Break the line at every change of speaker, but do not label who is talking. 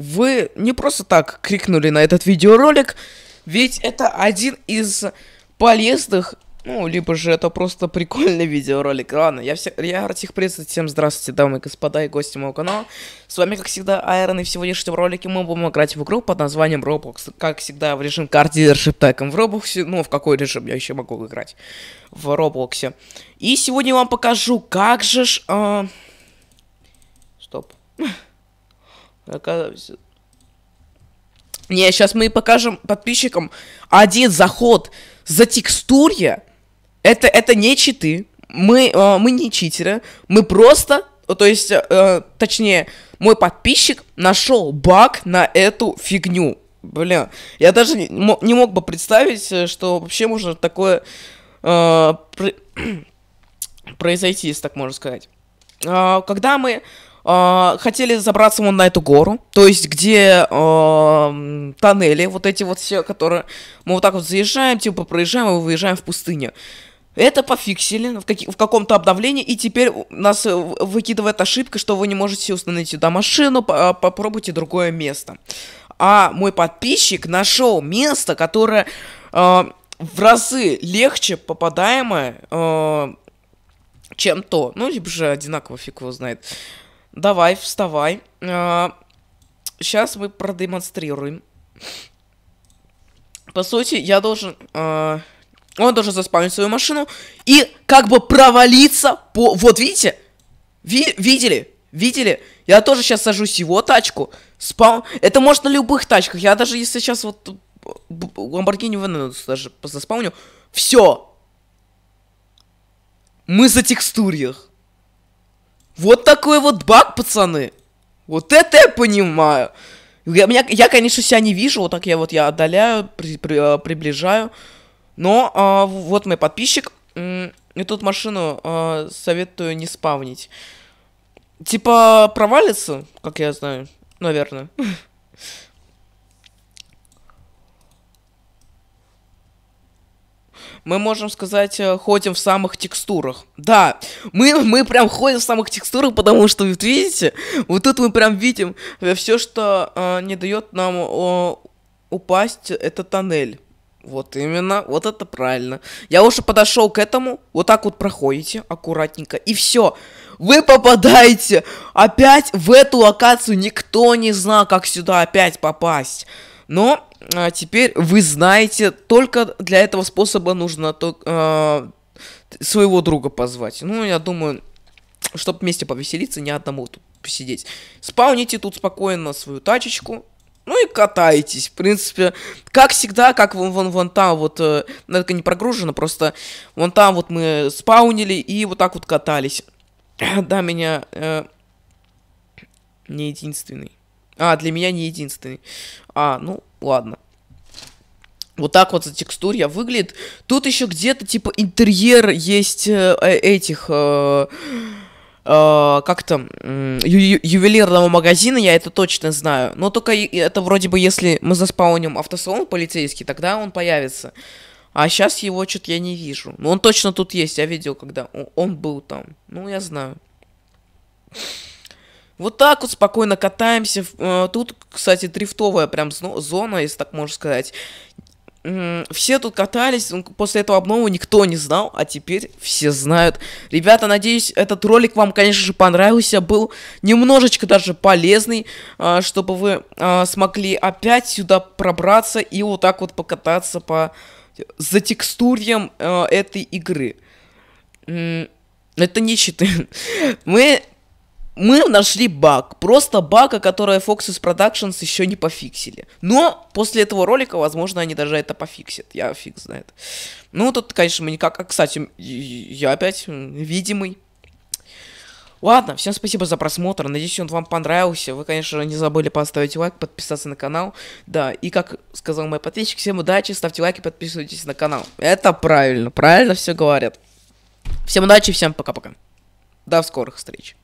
вы не просто так крикнули на этот видеоролик, ведь это один из полезных, ну, либо же это просто прикольный видеоролик. Ладно, я, все, я Артих Приз, всем здравствуйте, дамы и господа и гости моего канала. С вами, как всегда, Айрон, и в сегодняшнем ролике мы будем играть в игру под названием Roblox. Как всегда, в режим координершип тайком в Roblox, ну, в какой режим я еще могу играть в Roblox. И сегодня я вам покажу, как же ж... Э... Стоп. Оказывается. Не, сейчас мы покажем подписчикам один заход за текстурья, Это, это не читы. Мы, э, мы не читеры. Мы просто, то есть, э, точнее, мой подписчик нашел баг на эту фигню. Бля, я даже не, не мог бы представить, э, что вообще можно такое э, произойти, если так можно сказать. Э, когда мы а, хотели забраться вон на эту гору, то есть где э, тоннели, вот эти вот все, которые мы вот так вот заезжаем, типа проезжаем и выезжаем в пустыню. Это пофиксили в, как- в каком-то обновлении, и теперь нас э, выкидывает ошибка, что вы не можете установить сюда машину, а, попробуйте другое место. А мой подписчик нашел место, которое э, в разы легче попадаемое, э, чем то. Ну, либо типа же одинаково фиг его знает. Давай, вставай. Сейчас а, мы продемонстрируем. По сути, я должен... А, он должен заспавнить свою машину и как бы провалиться по... Вот видите? Ви видели? Видели? Я тоже сейчас сажусь его тачку. спал, Это можно на любых тачках. Я даже если сейчас вот Ламборгини Венедус даже заспауню. Все. Мы за текстурьях. Вот такой вот баг, пацаны. Вот это я понимаю. Я, меня, я конечно, себя не вижу, вот так я вот я отдаляю, при, при, э, приближаю. Но а, вот мой подписчик. Я тут машину а, советую не спавнить. Типа провалится, как я знаю, наверное. мы можем сказать, э, ходим в самых текстурах. Да, мы, мы прям ходим в самых текстурах, потому что, вот видите, вот тут мы прям видим э, все, что э, не дает нам э, упасть, это тоннель. Вот именно, вот это правильно. Я уже подошел к этому, вот так вот проходите аккуратненько, и все. Вы попадаете опять в эту локацию, никто не знал, как сюда опять попасть. Но а, теперь вы знаете, только для этого способа нужно то, а, своего друга позвать. Ну, я думаю, чтобы вместе повеселиться, ни одному тут посидеть. Спауните тут спокойно свою тачечку, ну и катайтесь, в принципе. Как всегда, как вон, вон, вон там вот, э, ну, это не прогружено, просто вон там вот мы спаунили и вот так вот катались. да, меня э, не единственный. А, для меня не единственный. А, ну, ладно. Вот так вот за текстурья выглядит. Тут еще где-то, типа, интерьер есть э, э, этих... Э, э, как там, ю- ювелирного магазина, я это точно знаю. Но только это вроде бы, если мы заспауним автосалон полицейский, тогда он появится. А сейчас его что-то я не вижу. Но он точно тут есть, я видел, когда он был там. Ну, я знаю. Вот так вот спокойно катаемся. Э, тут, кстати, дрифтовая прям зона, если так можно сказать. Все тут катались, после этого обнова никто не знал, а теперь все знают. Ребята, надеюсь, этот ролик вам, конечно же, понравился, был немножечко даже полезный, э, чтобы вы э, смогли опять сюда пробраться и вот так вот покататься по за затекстурьям этой игры. Это не читы. Мы мы нашли баг. Просто бага, который Fox Productions еще не пофиксили. Но после этого ролика, возможно, они даже это пофиксят. Я фиг знает. Ну, тут, конечно, мы никак... А, кстати, я опять видимый. Ладно, всем спасибо за просмотр. Надеюсь, он вам понравился. Вы, конечно, не забыли поставить лайк, подписаться на канал. Да, и как сказал мой подписчик, всем удачи, ставьте лайки, подписывайтесь на канал. Это правильно, правильно все говорят. Всем удачи, всем пока-пока. До скорых встреч.